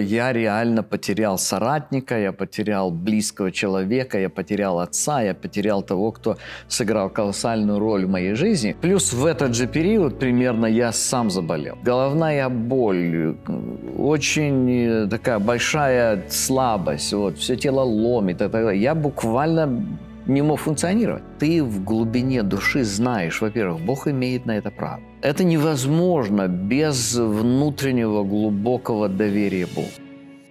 Я реально потерял соратника, я потерял близкого человека, я потерял отца, я потерял того, кто сыграл колоссальную роль в моей жизни. Плюс в этот же период примерно я сам заболел. Головная боль, очень э, такая большая слабость, вот, все тело ломит. Это, я буквально не мог функционировать. Ты в глубине души знаешь, во-первых, Бог имеет на это право. Это невозможно без внутреннего глубокого доверия Богу.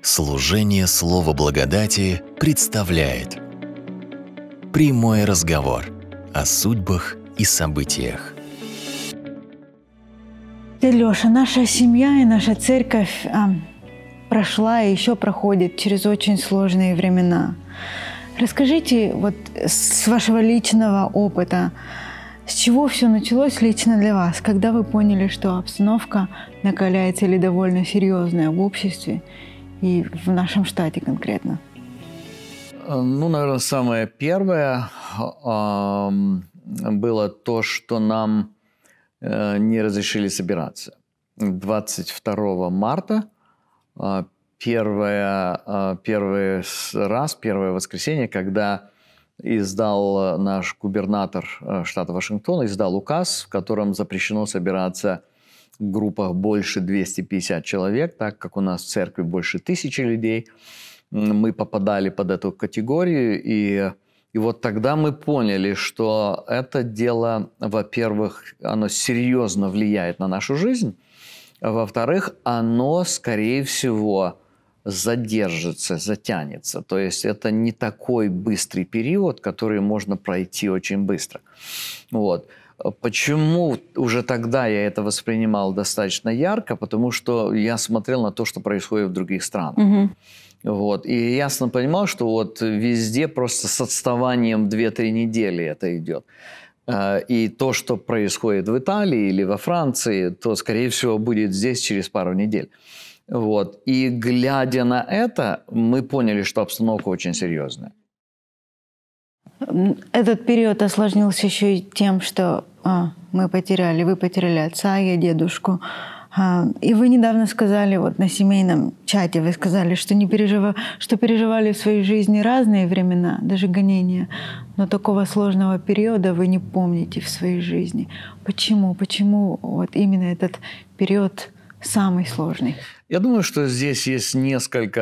Служение Слова Благодати представляет прямой разговор о судьбах и событиях. Ты, Леша, наша семья и наша церковь а, прошла и еще проходит через очень сложные времена. Расскажите вот с вашего личного опыта, с чего все началось лично для вас, когда вы поняли, что обстановка накаляется или довольно серьезная в обществе и в нашем штате конкретно? Э, ну, наверное, самое первое а, было то, что нам э, не разрешили собираться. 22 марта а, первое, а, первый раз, первое воскресенье, когда издал э, наш губернатор э, штата Вашингтон, издал указ, в котором запрещено собираться в группах больше 250 человек, так как у нас в церкви больше тысячи людей. Мы попадали под эту категорию, и, и вот тогда мы поняли, что это дело, во-первых, оно серьезно влияет на нашу жизнь, а во-вторых, оно, скорее всего, задержится, затянется. То есть это не такой быстрый период, который можно пройти очень быстро. Вот. Почему уже тогда я это воспринимал достаточно ярко? Потому что я смотрел на то, что происходит в других странах. Угу. Вот. И ясно понимал, что вот везде просто с отставанием 2-3 недели это идет. А, и то, что происходит в Италии или во Франции, то, скорее всего, будет здесь через пару недель. Вот. И глядя на это, мы поняли, что обстановка очень серьезная. Этот период осложнился еще и тем, что а, мы потеряли, вы потеряли отца, я дедушку. А, и вы недавно сказали вот на семейном чате, вы сказали, что не пережива, что переживали в своей жизни разные времена, даже гонения, но такого сложного периода вы не помните в своей жизни. Почему? Почему вот именно этот период самый сложный? Я думаю, что здесь есть несколько,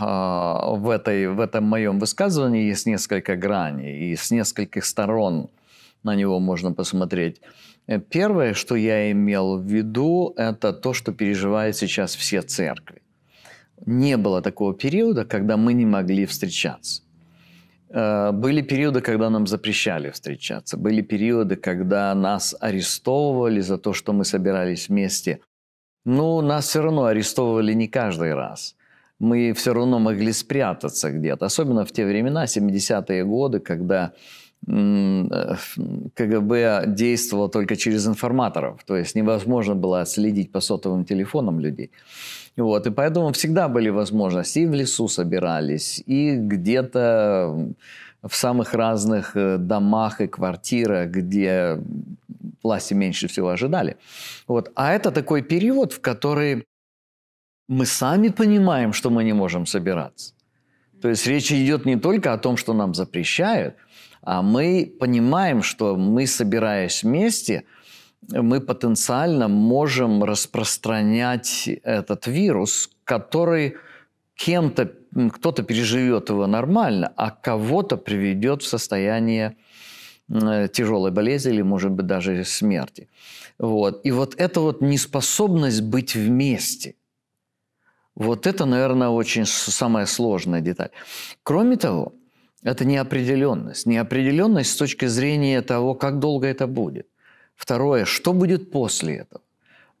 э, в, этой, в этом моем высказывании есть несколько граней, и с нескольких сторон на него можно посмотреть. Э, первое, что я имел в виду, это то, что переживают сейчас все церкви. Не было такого периода, когда мы не могли встречаться. Э, были периоды, когда нам запрещали встречаться. Были периоды, когда нас арестовывали за то, что мы собирались вместе ну, нас все равно арестовывали не каждый раз. Мы все равно могли спрятаться где-то. Особенно в те времена, 70-е годы, когда э, КГБ действовало только через информаторов, то есть невозможно было отследить по сотовым телефонам людей. Вот, и поэтому всегда были возможности. И в лесу собирались, и где-то в самых разных э, домах и квартирах, где власти меньше всего ожидали. Вот. А это такой период, в который мы сами понимаем, что мы не можем собираться. То есть речь идет не только о том, что нам запрещают, а мы понимаем, что мы, собираясь вместе, мы потенциально можем распространять этот вирус, который кем-то кто-то переживет его нормально, а кого-то приведет в состояние э, тяжелой болезни или, может быть, даже смерти. Вот. И вот эта вот неспособность быть вместе, вот это, наверное, очень самая сложная деталь. Кроме того, это неопределенность. Неопределенность с точки зрения того, как долго это будет. Второе, что будет после этого?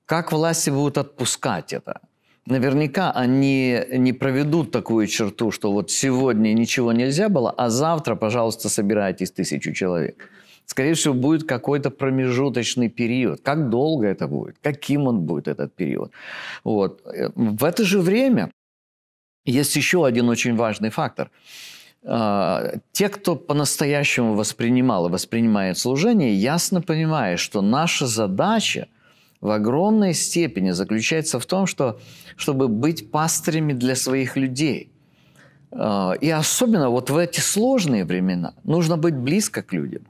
Как власти будут отпускать это? наверняка они не проведут такую черту, что вот сегодня ничего нельзя было, а завтра, пожалуйста, собирайтесь тысячу человек. Скорее всего, будет какой-то промежуточный период. Как долго это будет? Каким он будет, этот период? Вот. В это же время есть еще один очень важный фактор. А, те, кто по-настоящему воспринимал и воспринимает служение, ясно понимают, что наша задача – в огромной степени заключается в том, что, чтобы быть пастырями для своих людей. А, и особенно вот в эти сложные времена нужно быть близко к людям.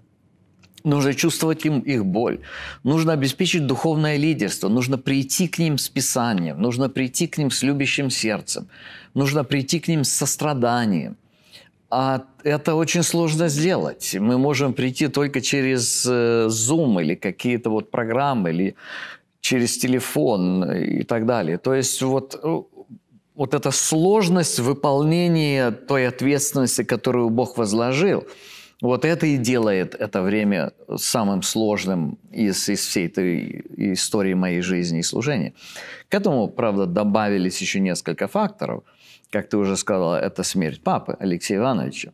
Нужно чувствовать им их боль. Нужно обеспечить духовное лидерство. Нужно прийти к ним с писанием. Нужно прийти к ним с любящим сердцем. Нужно прийти к ним с состраданием. А это очень сложно сделать. Мы можем прийти только через э, Zoom или какие-то вот программы, или через телефон и так далее. То есть вот, э, вот эта сложность выполнения той ответственности, которую Бог возложил, вот это и делает это время самым сложным из, из всей этой истории моей жизни и служения. К этому, правда, добавились еще несколько факторов. Как ты уже сказала, это смерть папы Алексея Ивановича.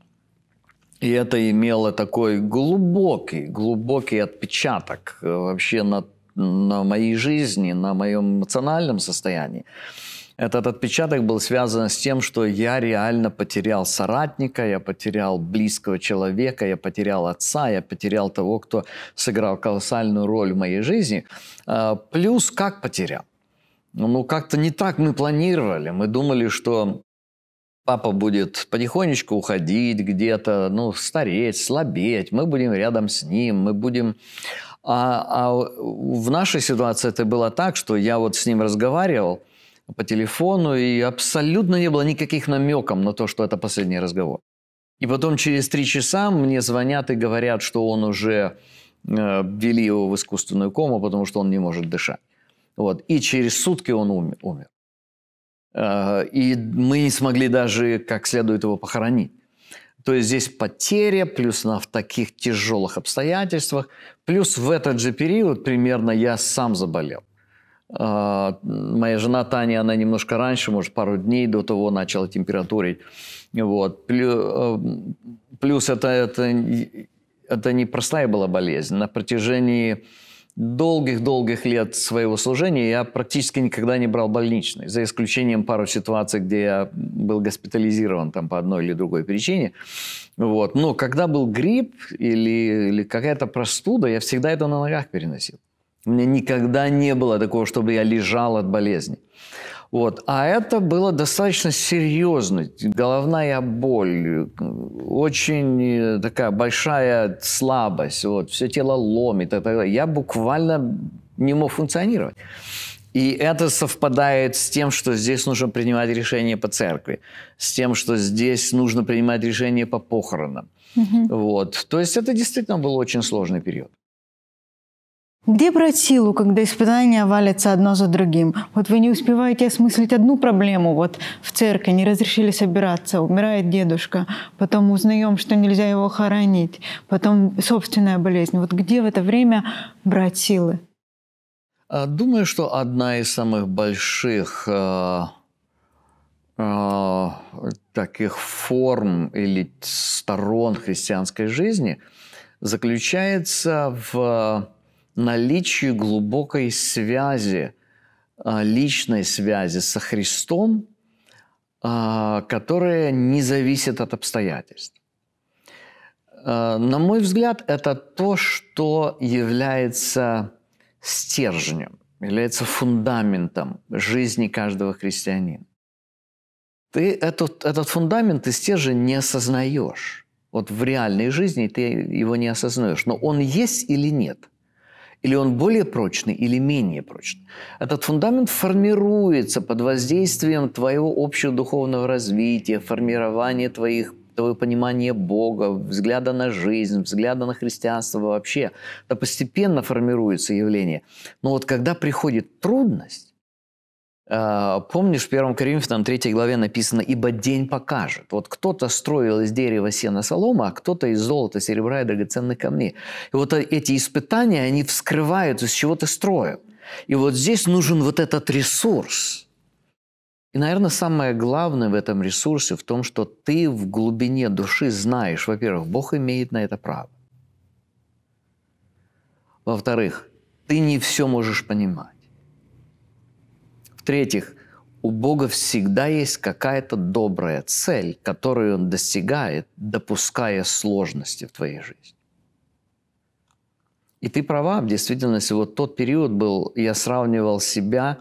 И это имело такой глубокий, глубокий отпечаток э, вообще на на моей жизни, на моем эмоциональном состоянии. Этот отпечаток был связан с тем, что я реально потерял соратника, я потерял близкого человека, я потерял отца, я потерял того, кто сыграл колоссальную роль в моей жизни. А, плюс как потерял? Ну, как-то не так мы планировали. Мы думали, что папа будет потихонечку уходить где-то, ну, стареть, слабеть, мы будем рядом с ним, мы будем а, а в нашей ситуации это было так, что я вот с ним разговаривал по телефону, и абсолютно не было никаких намеков на то, что это последний разговор. И потом через три часа мне звонят и говорят, что он уже э, ввели его в искусственную кому, потому что он не может дышать. Вот. И через сутки он умер. умер. Э, и мы не смогли даже как следует его похоронить. То есть здесь потеря, плюс она в таких тяжелых обстоятельствах, плюс в этот же период примерно я сам заболел. А, моя жена Таня, она немножко раньше, может, пару дней до того начала температурить. Вот. А, плюс это, это, это не простая была болезнь. На протяжении долгих-долгих лет своего служения я практически никогда не брал больничный, за исключением пару ситуаций, где я был госпитализирован там по одной или другой причине. Вот. Но когда был грипп или, или какая-то простуда, я всегда это на ногах переносил. У меня никогда не было такого, чтобы я лежал от болезни. Вот. А это было достаточно серьезно. Головная боль, очень э, такая большая слабость, вот, все тело ломит. Это, я буквально не мог функционировать. И это совпадает с тем, что здесь нужно принимать решение по церкви, с тем, что здесь нужно принимать решение по похоронам. Угу. Вот. То есть это действительно был очень сложный период. Где брать силу, когда испытания валятся одно за другим? Вот вы не успеваете осмыслить одну проблему. Вот в церкви не разрешили собираться, умирает дедушка. Потом узнаем, что нельзя его хоронить. Потом собственная болезнь. Вот где в это время брать силы? А, думаю, что одна из самых больших э, э, таких форм или сторон христианской жизни заключается в наличии глубокой связи, а, личной связи со Христом, а, которая не зависит от обстоятельств. А, на мой взгляд, это то, что является стержнем, является фундаментом жизни каждого христианина. Ты этот, этот фундамент, ты стержень не осознаешь. Вот в реальной жизни ты его не осознаешь. Но он есть или нет – или он более прочный, или менее прочный. Этот фундамент формируется под воздействием твоего общего духовного развития, формирования твоих твоего понимания Бога, взгляда на жизнь, взгляда на христианство вообще. Это постепенно формируется явление. Но вот когда приходит трудность, Э, помнишь, в 1 Коринфянам 3 главе написано «Ибо день покажет». Вот кто-то строил из дерева сена солома, а кто-то из золота, серебра и драгоценных камней. И вот эти испытания, они вскрывают, из чего ты строил. И вот здесь нужен вот этот ресурс. И, наверное, самое главное в этом ресурсе в том, что ты в глубине души знаешь, во-первых, Бог имеет на это право. Во-вторых, ты не все можешь понимать. В-третьих, у Бога всегда есть какая-то добрая цель, которую Он достигает, допуская сложности в твоей жизни. И ты права, в действительности, вот тот период был, я сравнивал себя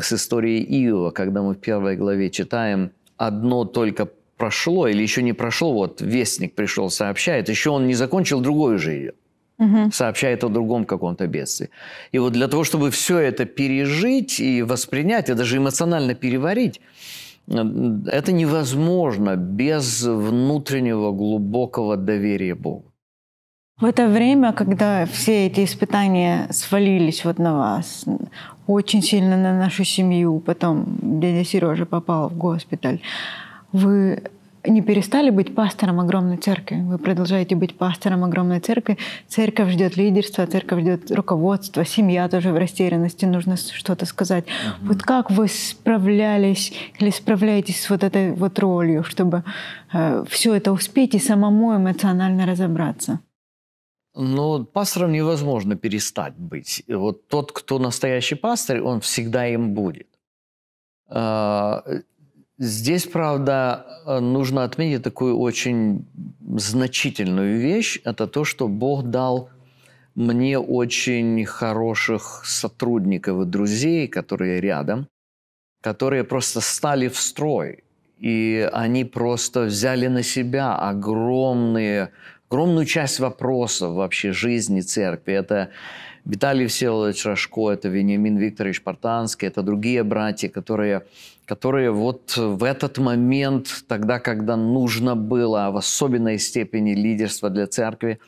с историей Иова, когда мы в первой главе читаем, одно только прошло или еще не прошло, вот вестник пришел, сообщает, еще он не закончил, другой уже идет сообщает о другом каком-то бедствии. И вот для того, чтобы все это пережить и воспринять, и даже эмоционально переварить, э, это невозможно без внутреннего глубокого доверия Богу. В это время, когда все эти испытания свалились вот на вас, очень сильно на нашу семью, потом дядя Сережа попал в госпиталь, вы не перестали быть пастором огромной церкви. Вы продолжаете быть пастором огромной церкви. Церковь ждет лидерства, церковь ждет руководства, семья тоже в растерянности, нужно что-то сказать. Угу. Вот как вы справлялись или справляетесь с вот этой вот ролью, чтобы э, все это успеть и самому эмоционально разобраться? Ну, пастором невозможно перестать быть. Вот тот, кто настоящий пастор, он всегда им будет а, Здесь, правда, э, нужно отметить такую очень значительную вещь. Это то, что Бог дал мне очень хороших сотрудников и друзей, которые рядом, которые просто стали в строй. И они просто взяли на себя огромные, огромную часть вопросов вообще жизни церкви. Это Виталий Всеволодович Рожко, это Вениамин Викторович Портанский, это другие братья, которые которые вот э, в этот момент, тогда, когда нужно было, а в особенной степени лидерство для церкви,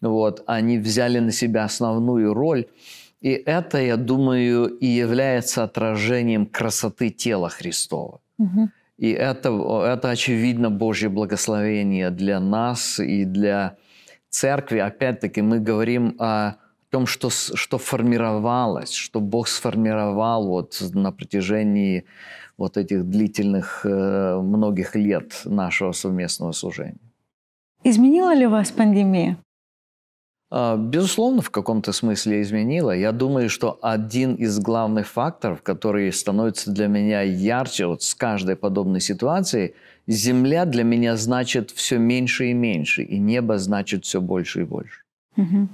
вот, они взяли на себя основную роль. И это, я думаю, и является отражением красоты тела Христова. И это, это, очевидно, Божье благословение для нас и для церкви. Опять-таки мы говорим о том, что, что формировалось, что Бог сформировал вот на протяжении вот этих длительных э, многих лет нашего совместного служения. Изменила ли вас пандемия? А, безусловно, в каком-то смысле изменила. Я думаю, что один из главных факторов, который становится для меня ярче вот с каждой подобной ситуацией, земля для меня значит все меньше и меньше, и небо значит все больше и больше. Угу.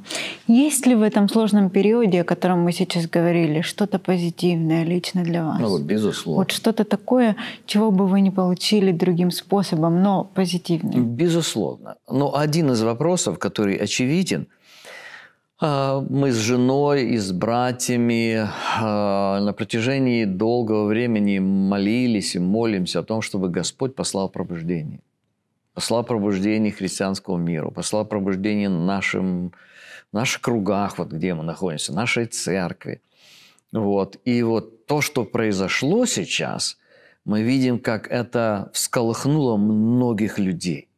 Есть ли в этом сложном периоде, о котором мы сейчас говорили, что-то позитивное лично для вас? Ну, вот, безусловно. Вот что-то такое, чего бы вы не получили другим способом, но позитивное. Безусловно. Но один из вопросов, который очевиден, а, мы с женой и с братьями а, на протяжении долгого времени молились и молимся о том, чтобы Господь послал пробуждение посла пробуждения христианскому миру, посла пробуждения нашим, в наших кругах, вот где мы находимся, нашей церкви. Вот. И вот то, что произошло сейчас, мы видим, как это всколыхнуло многих людей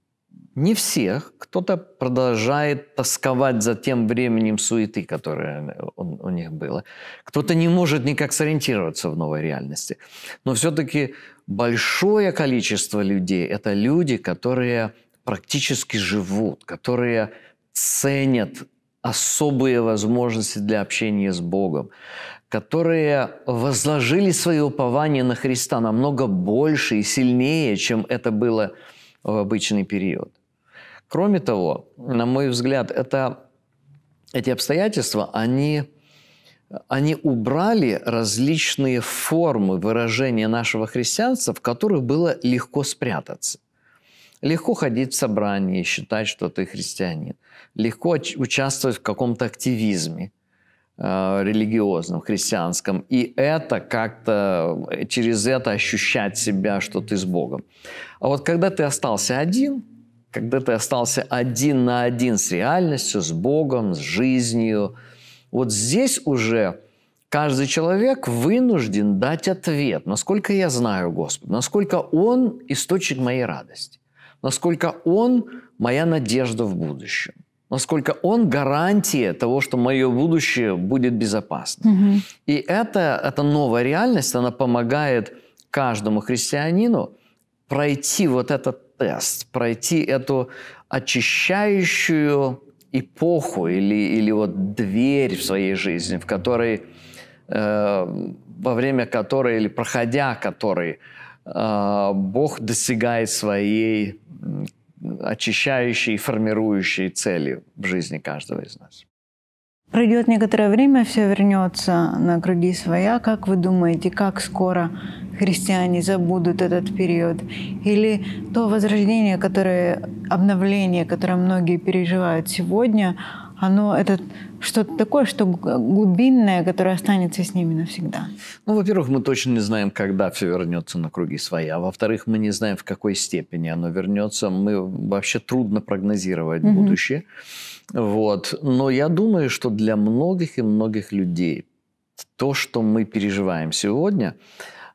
не всех, кто-то продолжает тосковать за тем временем суеты, которое у, у них было. Кто-то не может никак сориентироваться в новой реальности. Но все-таки большое количество людей – это люди, которые практически живут, которые ценят особые возможности для общения с Богом, которые возложили свое упование на Христа намного больше и сильнее, чем это было в обычный период. Кроме того, на мой взгляд, это, эти обстоятельства, они, они убрали различные формы выражения нашего христианства, в которых было легко спрятаться. Легко ходить в собрание и считать, что ты христианин. Легко участвовать в каком-то активизме э, религиозном, христианском. И это как-то, э, через это ощущать себя, что ты с Богом. А вот когда ты остался один – когда ты остался один на один с реальностью, с Богом, с жизнью. Вот здесь уже каждый человек вынужден дать ответ, насколько я знаю Господа, насколько Он источник моей радости, насколько Он моя надежда в будущем, насколько Он гарантия того, что мое будущее будет безопасно. Угу. И это, эта новая реальность, она помогает каждому христианину пройти вот этот тест, пройти эту очищающую эпоху или, или вот дверь в своей жизни, в которой, э, во время которой или проходя которой э, Бог достигает своей очищающей и формирующей цели в жизни каждого из нас. Пройдет некоторое время, все вернется на круги своя. Как вы думаете, как скоро христиане забудут этот период? Или то возрождение, которое, обновление, которое многие переживают сегодня, оно это что-то такое, что глубинное, которое останется с ними навсегда? Ну, во-первых, мы точно не знаем, когда все вернется на круги своя. Во-вторых, мы не знаем, в какой степени оно вернется. Мы вообще трудно прогнозировать будущее. Mm-hmm. Вот. Но я думаю, что для многих и многих людей то, что мы переживаем сегодня,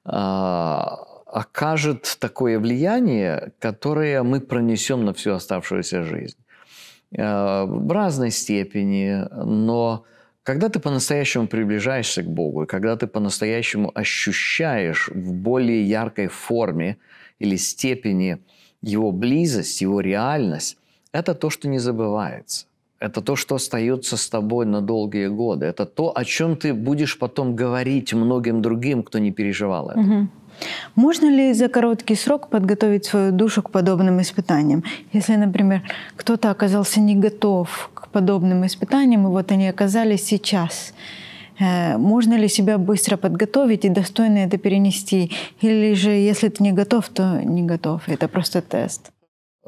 а, окажет такое влияние, которое мы пронесем на всю оставшуюся жизнь. Э, в разной степени, но когда ты по-настоящему приближаешься к Богу, и когда ты по-настоящему ощущаешь в более яркой форме или степени его близость, его реальность, это то, что не забывается. Это то, что остается с тобой на долгие годы. Это то, о чем ты будешь потом говорить многим другим, кто не переживал это. Угу. Можно ли за короткий срок подготовить свою душу к подобным испытаниям? Если, например, кто-то оказался не готов к подобным испытаниям, и вот они оказались сейчас, э, можно ли себя быстро подготовить и достойно это перенести? Или же, если ты не готов, то не готов, это просто тест?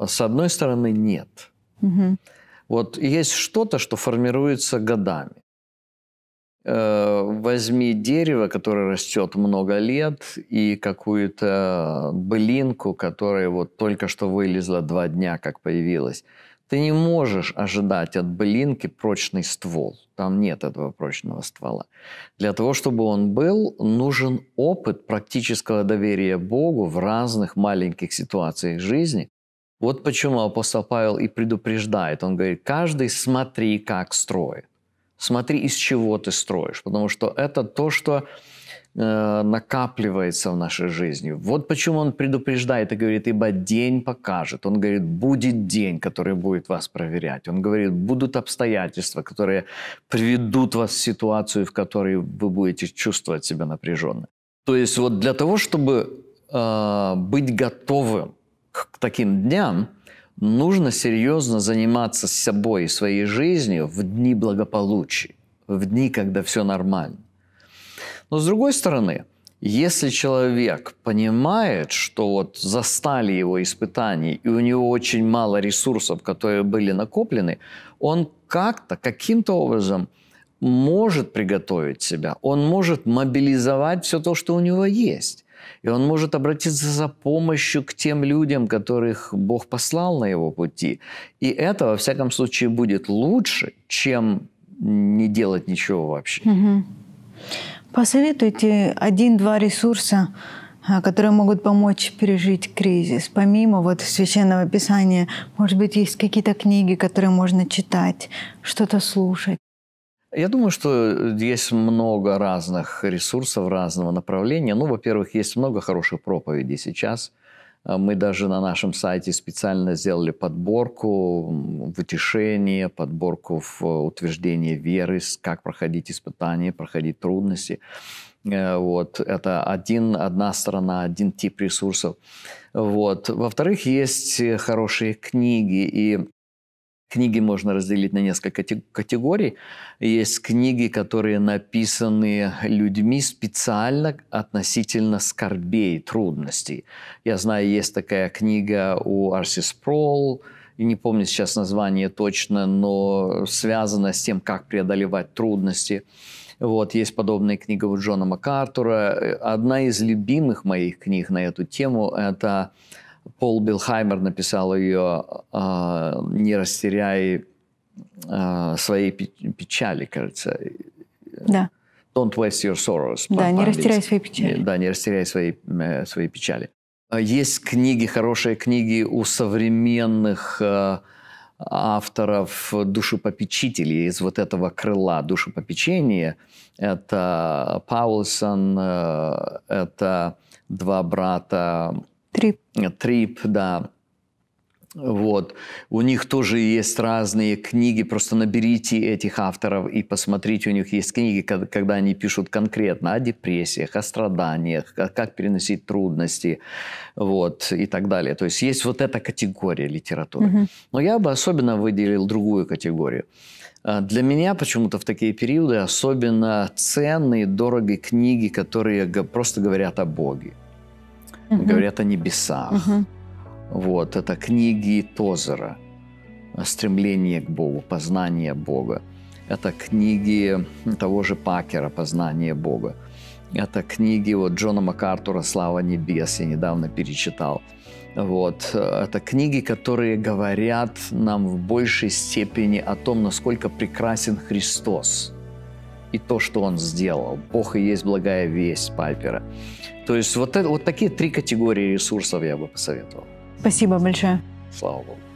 С одной стороны, нет. Угу. Вот есть что-то, что формируется годами. Э, возьми дерево, которое растет много лет, и какую-то блинку, которая вот только что вылезла два дня, как появилась. Ты не можешь ожидать от блинки прочный ствол. Там нет этого прочного ствола. Для того, чтобы он был, нужен опыт практического доверия Богу в разных маленьких ситуациях жизни, вот почему апостол Павел и предупреждает. Он говорит, каждый смотри, как строит. Смотри, из чего ты строишь, потому что это то, что э, накапливается в нашей жизни. Вот почему он предупреждает и говорит, ибо день покажет. Он говорит, будет день, который будет вас проверять. Он говорит, будут обстоятельства, которые приведут вас в ситуацию, в которой вы будете чувствовать себя напряженно. То есть вот для того, чтобы э, быть готовым к таким дням, нужно серьезно заниматься собой и своей жизнью в дни благополучия, в дни, когда все нормально. Но с другой стороны, если человек понимает, что вот застали его испытания, и у него очень мало ресурсов, которые были накоплены, он как-то, каким-то образом может приготовить себя, он может мобилизовать все то, что у него есть. И он может обратиться за помощью к тем людям, которых Бог послал на его пути. И это, во всяком случае, будет лучше, чем не делать ничего вообще. Угу. Посоветуйте один-два ресурса, а, которые могут помочь пережить кризис. Помимо вот священного писания, может быть, есть какие-то книги, которые можно читать, что-то слушать. Я думаю, что есть много разных ресурсов, разного направления. Ну, во-первых, есть много хороших проповедей сейчас. А, мы даже на нашем сайте специально сделали подборку в утешении, подборку в э, утверждении веры, как проходить испытания, проходить трудности. Э, вот, это один, одна сторона, один тип ресурсов. Вот. Во-вторых, есть э, хорошие книги, и Книги можно разделить на несколько категорий. Есть книги, которые написаны людьми специально относительно скорбей, трудностей. Я знаю, есть такая книга у Арсис Пролл, не помню сейчас название точно, но связана с тем, как преодолевать трудности. Вот, есть подобная книга у Джона МакАртура. Одна из любимых моих книг на эту тему – это Пол Билхаймер написал ее а, «Не растеряй а, своей печали», кажется. Да. Don't waste your sorrows. Да, не растеряй свои печали. Да, не растеряй свои, э, свои печали. А, есть книги, хорошие книги у современных э, авторов душепопечителей из вот этого крыла душепопечения. Это Паулсон, э, это два брата Трип. Трип, да. Вот. У них тоже есть разные книги, просто наберите этих авторов и посмотрите, у них есть книги, когда они пишут конкретно о депрессиях, о страданиях, как переносить трудности, вот, и так далее. То есть есть вот эта категория литературы. Угу. Но я бы особенно выделил другую категорию. А, для меня почему-то в такие периоды особенно ценные, дорогие книги, которые просто говорят о Боге угу. говорят о небесах. Угу. Вот, это книги Тозера, стремление к Богу, познание Бога. Это книги того же Пакера «Познание Бога». Это книги вот Джона МакАртура «Слава небес», я недавно перечитал. Вот. Это книги, которые говорят нам в большей степени о том, насколько прекрасен Христос и то, что Он сделал. «Бог и есть благая весть» Пальпера. То есть вот, это, вот такие три категории ресурсов я бы посоветовал. Спасибо большое. Слава Богу.